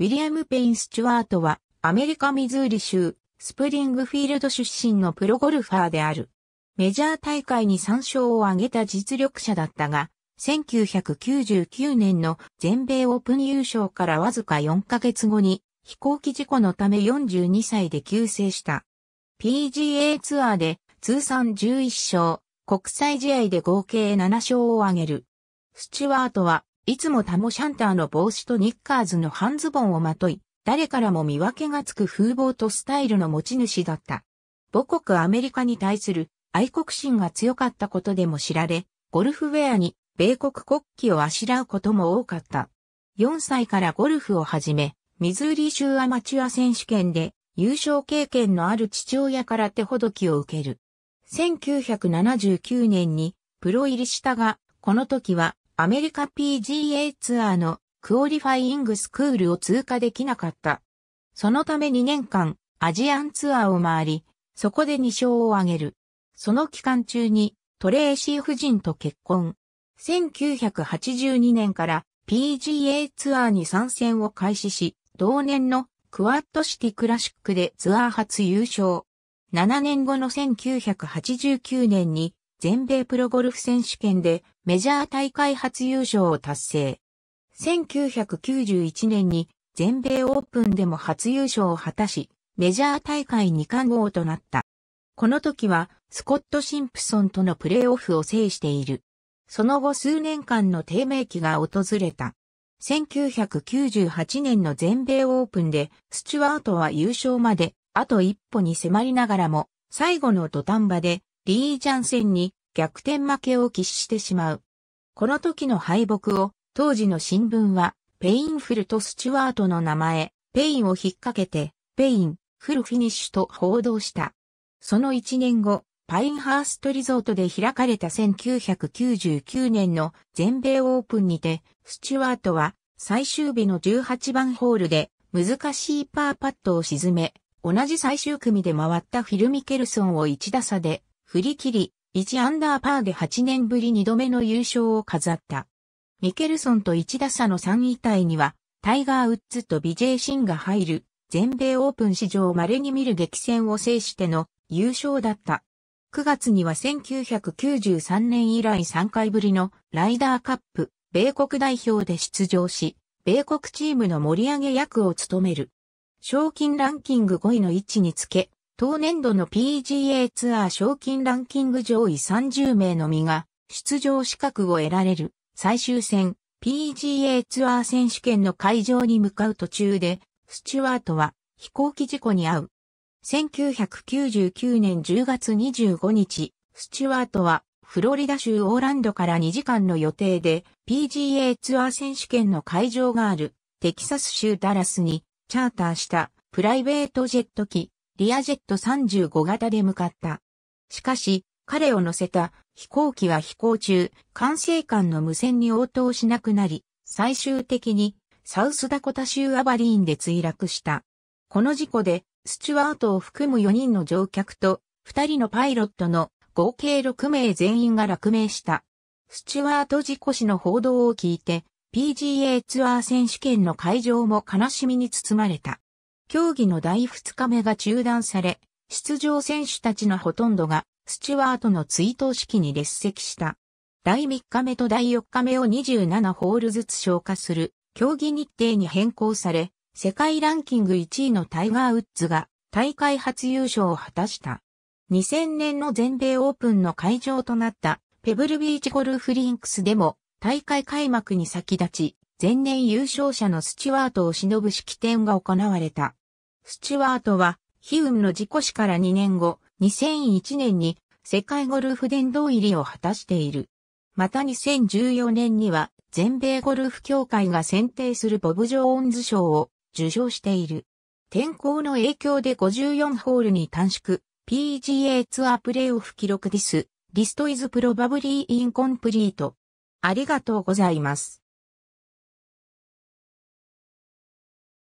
ウィリアム・ペイン・スチュワートは、アメリカ・ミズーリ州、スプリングフィールド出身のプロゴルファーである。メジャー大会に3勝を挙げた実力者だったが、1999年の全米オープン優勝からわずか4ヶ月後に飛行機事故のため42歳で急逝した。PGA ツアーで通算11勝、国際試合で合計7勝を挙げる。スチュワートはいつもタモシャンターの帽子とニッカーズの半ズボンをまとい、誰からも見分けがつく風貌とスタイルの持ち主だった。母国アメリカに対する愛国心が強かったことでも知られ、ゴルフウェアに米国国旗をあしらうことも多かった。4歳からゴルフを始め、ミズーリ州アマチュア選手権で優勝経験のある父親から手ほどきを受ける。1979年にプロ入りしたが、この時はアメリカ PGA ツアーのクオリファイングスクールを通過できなかった。そのため2年間、アジアンツアーを回り、そこで2勝を挙げる。その期間中にトレーシー夫人と結婚。1982年から PGA ツアーに参戦を開始し、同年のクワッドシティクラシックでツアー初優勝。7年後の1989年に全米プロゴルフ選手権でメジャー大会初優勝を達成。1991年に全米オープンでも初優勝を果たし、メジャー大会2冠王となった。この時はスコット・シンプソンとのプレーオフを制している。その後数年間の低迷期が訪れた。1998年の全米オープンでスチュワートは優勝まであと一歩に迫りながらも最後の土壇場でリージャン戦に逆転負けを喫してしまう。この時の敗北を当時の新聞はペインフルとスチュワートの名前、ペインを引っ掛けてペイン、フルフィニッシュと報道した。その1年後、パインハーストリゾートで開かれた1999年の全米オープンにて、スチュワートは最終日の18番ホールで難しいパーパットを沈め、同じ最終組で回ったフィル・ミケルソンを1打差で振り切り、1アンダーパーで8年ぶり2度目の優勝を飾った。ミケルソンと1打差の3位体には、タイガー・ウッズとビジェイ・シンが入る、全米オープン史上稀に見る激戦を制しての優勝だった。9月には1993年以来3回ぶりのライダーカップ、米国代表で出場し、米国チームの盛り上げ役を務める。賞金ランキング5位の位置につけ、当年度の PGA ツアー賞金ランキング上位30名のみが出場資格を得られる最終戦 PGA ツアー選手権の会場に向かう途中でスチュワートは飛行機事故に遭う。1999年10月25日、スチュワートはフロリダ州オーランドから2時間の予定で PGA ツアー選手権の会場があるテキサス州ダラスにチャーターしたプライベートジェット機リアジェット35型で向かった。しかし、彼を乗せた飛行機は飛行中、管制官の無線に応答しなくなり、最終的にサウスダコタ州アバリーンで墜落した。この事故で、スチュワートを含む4人の乗客と、2人のパイロットの合計6名全員が落命した。スチュワート事故死の報道を聞いて、PGA ツアー選手権の会場も悲しみに包まれた。競技の第2日目が中断され、出場選手たちのほとんどがスチュワートの追悼式に列席した。第3日目と第4日目を27ホールずつ消化する競技日程に変更され、世界ランキング1位のタイガー・ウッズが大会初優勝を果たした。2000年の全米オープンの会場となったペブルビーチゴルフリンクスでも大会開幕に先立ち、前年優勝者のスチュワートを忍ぶ式典が行われた。スチュワートは、ヒウムの事故死から2年後、2001年に世界ゴルフ殿堂入りを果たしている。また2014年には、全米ゴルフ協会が選定するボブ・ジョーンズ賞を受賞している。天候の影響で54ホールに短縮、PGA ツアープレイオフ記録ディス、リストイズプロバブリーインコンプリート。ありがとうございます。